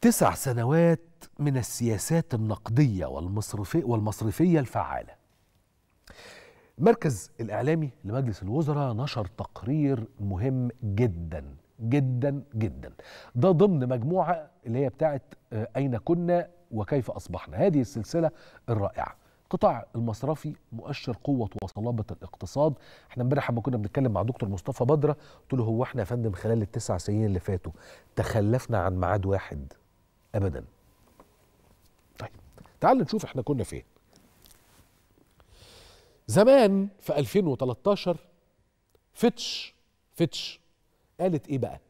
تسع سنوات من السياسات النقدية والمصرفية, والمصرفية الفعالة مركز الإعلامي لمجلس الوزراء نشر تقرير مهم جدا جدا جدا ده ضمن مجموعة اللي هي بتاعت آه، أين كنا وكيف أصبحنا هذه السلسلة الرائعة القطاع المصرفي مؤشر قوة وصلابة الاقتصاد احنا امبارح لما كنا بنتكلم مع دكتور مصطفى بدرة قلت له هو احنا يا فندم خلال التسع سنين اللي فاتوا تخلفنا عن ميعاد واحد ابدا طيب تعال نشوف احنا كنا فين زمان في 2013 فيتش فيتش قالت ايه بقى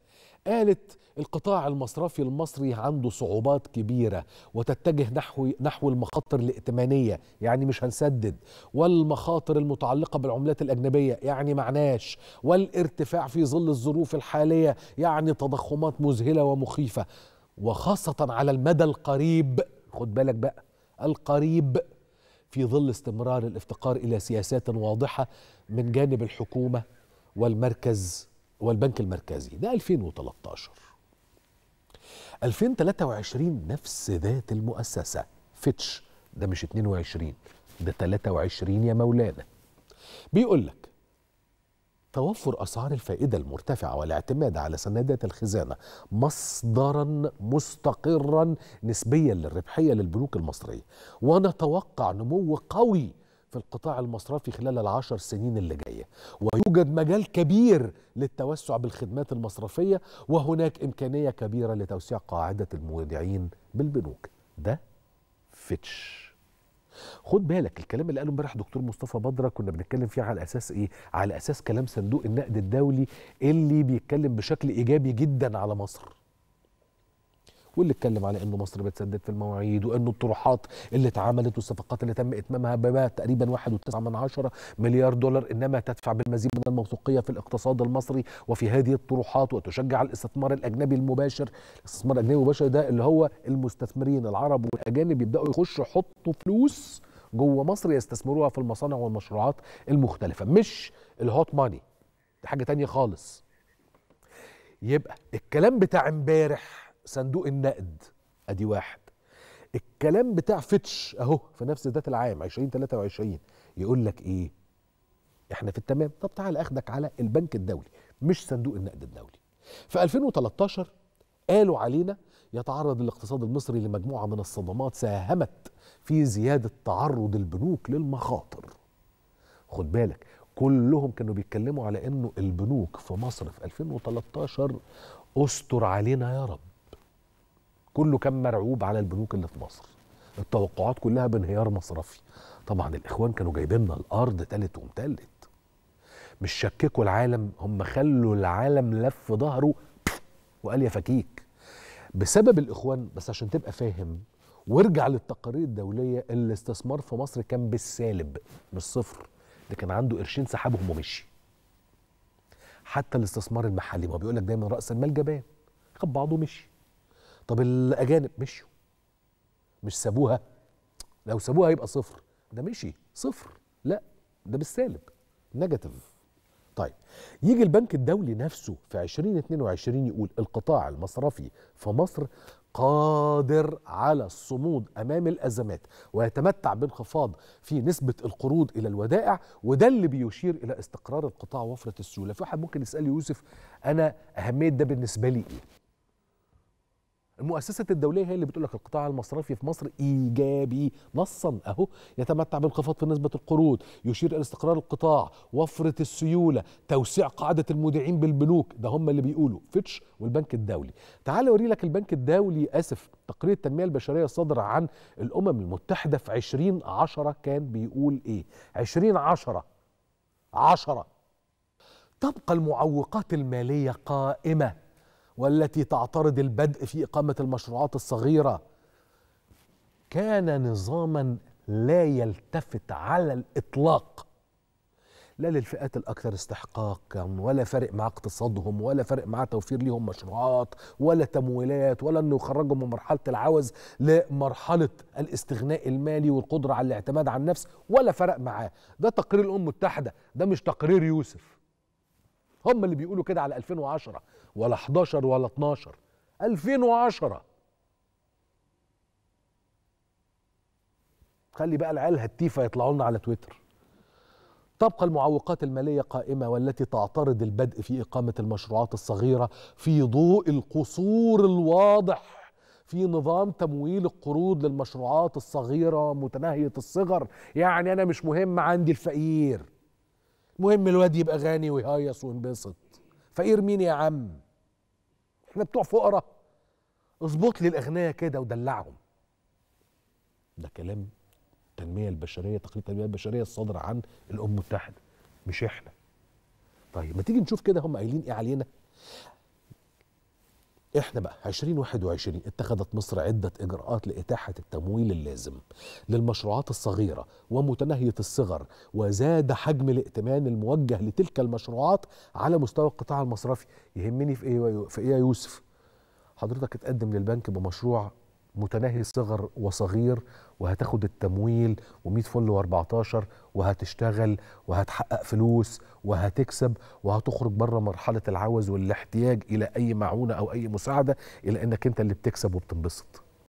قالت القطاع المصرفي المصري عنده صعوبات كبيرة وتتجه نحو نحو المخاطر الائتمانية يعني مش هنسدد والمخاطر المتعلقة بالعملات الأجنبية يعني معناش والارتفاع في ظل الظروف الحالية يعني تضخمات مذهلة ومخيفة وخاصة على المدى القريب خد بالك بقى القريب في ظل استمرار الافتقار إلى سياسات واضحة من جانب الحكومة والمركز والبنك المركزي ده 2013 2023 نفس ذات المؤسسة فيتش ده مش 22 ده 23 يا مولانا بيقول لك توفر أسعار الفائدة المرتفعة والاعتماد على سندات الخزانة مصدرا مستقرا نسبيا للربحية للبنوك المصرية ونتوقع نمو قوي في القطاع المصرفي خلال العشر سنين اللي جاية ويوجد مجال كبير للتوسع بالخدمات المصرفية وهناك إمكانية كبيرة لتوسيع قاعدة المودعين بالبنوك ده فيتش خد بالك الكلام اللي قاله امبارح دكتور مصطفى بدره كنا بنتكلم فيه على اساس ايه على اساس كلام صندوق النقد الدولي اللي بيتكلم بشكل ايجابي جدا على مصر واللي اتكلم على انه مصر بتسدد في المواعيد وانه الطروحات اللي اتعملت والصفقات اللي تم اتمامها بما تقريبا 1.9 مليار دولار انما تدفع بالمزيد من الموثوقيه في الاقتصاد المصري وفي هذه الطروحات وتشجع الاستثمار الاجنبي المباشر، الاستثمار الاجنبي المباشر ده اللي هو المستثمرين العرب والاجانب يبداوا يخشوا يحطوا فلوس جوه مصر يستثمروها في المصانع والمشروعات المختلفه، مش الهوت ماني دي حاجه تانية خالص. يبقى الكلام بتاع امبارح صندوق النقد ادي واحد الكلام بتاع فتش اهو في نفس ذات العام 2023 يقول لك ايه احنا في التمام طب تعال اخدك على البنك الدولي مش صندوق النقد الدولي في 2013 قالوا علينا يتعرض الاقتصاد المصري لمجموعه من الصدمات ساهمت في زياده تعرض البنوك للمخاطر خد بالك كلهم كانوا بيتكلموا على انه البنوك في مصر في 2013 استر علينا يا رب كله كان مرعوب على البنوك اللي في مصر التوقعات كلها بانهيار مصرفي طبعا الاخوان كانوا جايبين لنا الارض تالت ومتلت مش شككوا العالم هم خلوا العالم لف ظهره وقال يا فكيك بسبب الاخوان بس عشان تبقى فاهم وارجع للتقارير الدوليه الاستثمار في مصر كان بالسالب مش صفر ده كان عنده قرشين سحبهم ومشي حتى الاستثمار المحلي ما بيقول لك دايما راس المال جبان خد بعضه ومشي طب الاجانب مشوا مش سابوها لو سابوها يبقى صفر ده مشي صفر لا ده بالسالب نيجاتيف طيب يجي البنك الدولي نفسه في 2022 يقول القطاع المصرفي في مصر قادر على الصمود امام الازمات ويتمتع بانخفاض في نسبه القروض الى الودائع وده اللي بيشير الى استقرار القطاع وفره السيوله في واحد ممكن يسال يوسف انا اهميه ده بالنسبه لي ايه المؤسسة الدولية هي اللي بتقول لك القطاع المصرفي في مصر إيجابي نصا أهو يتمتع بانخفاض في نسبة القروض يشير إلى استقرار القطاع وفرة السيولة توسيع قاعدة المودعين بالبنوك ده هم اللي بيقولوا فيتش والبنك الدولي تعال أوري لك البنك الدولي آسف تقرير التنمية البشرية الصادر عن الأمم المتحدة في عشرة كان بيقول إيه عشرة 10 تبقى المعوقات المالية قائمة والتي تعترض البدء في إقامة المشروعات الصغيرة كان نظاما لا يلتفت على الإطلاق لا للفئات الأكثر استحقاقا ولا فارق مع اقتصادهم ولا فارق مع توفير لهم مشروعات ولا تمويلات ولا أنه يخرجهم من مرحلة العوز لمرحلة الاستغناء المالي والقدرة على الاعتماد على النفس ولا فرق معاه ده تقرير الأمم المتحدة ده مش تقرير يوسف هم اللي بيقولوا كده على 2010 ولا 11 ولا 12 2010 خلي بقى العيال هتيفه يطلعوا لنا على تويتر تبقى المعوقات المالية قائمة والتي تعترض البدء في إقامة المشروعات الصغيرة في ضوء القصور الواضح في نظام تمويل القروض للمشروعات الصغيرة متناهية الصغر يعني أنا مش مهم عندي الفقير مهم الواد يبقى غني ويهيص وينبسط فقير مين يا عم احنا بتوع فقراء اظبط لي الاغنياء كده ودلعهم ده كلام التنميه البشريه تقرير التنميه البشريه الصادر عن الامم المتحده مش احنا طيب ما تيجي نشوف كده هم قايلين ايه علينا احنا بقى 2021 اتخذت مصر عدة إجراءات لإتاحة التمويل اللازم للمشروعات الصغيرة ومتناهية الصغر وزاد حجم الائتمان الموجه لتلك المشروعات على مستوى القطاع المصرفي يهمني في إيه, في إيه يا يوسف حضرتك تقدم للبنك بمشروع متناهي صغر وصغير وهتاخد التمويل و100 فل و14 وهتشتغل وهتحقق فلوس وهتكسب وهتخرج بره مرحله العوز والاحتياج الى اي معونه او اي مساعده الى انك انت اللي بتكسب وبتنبسط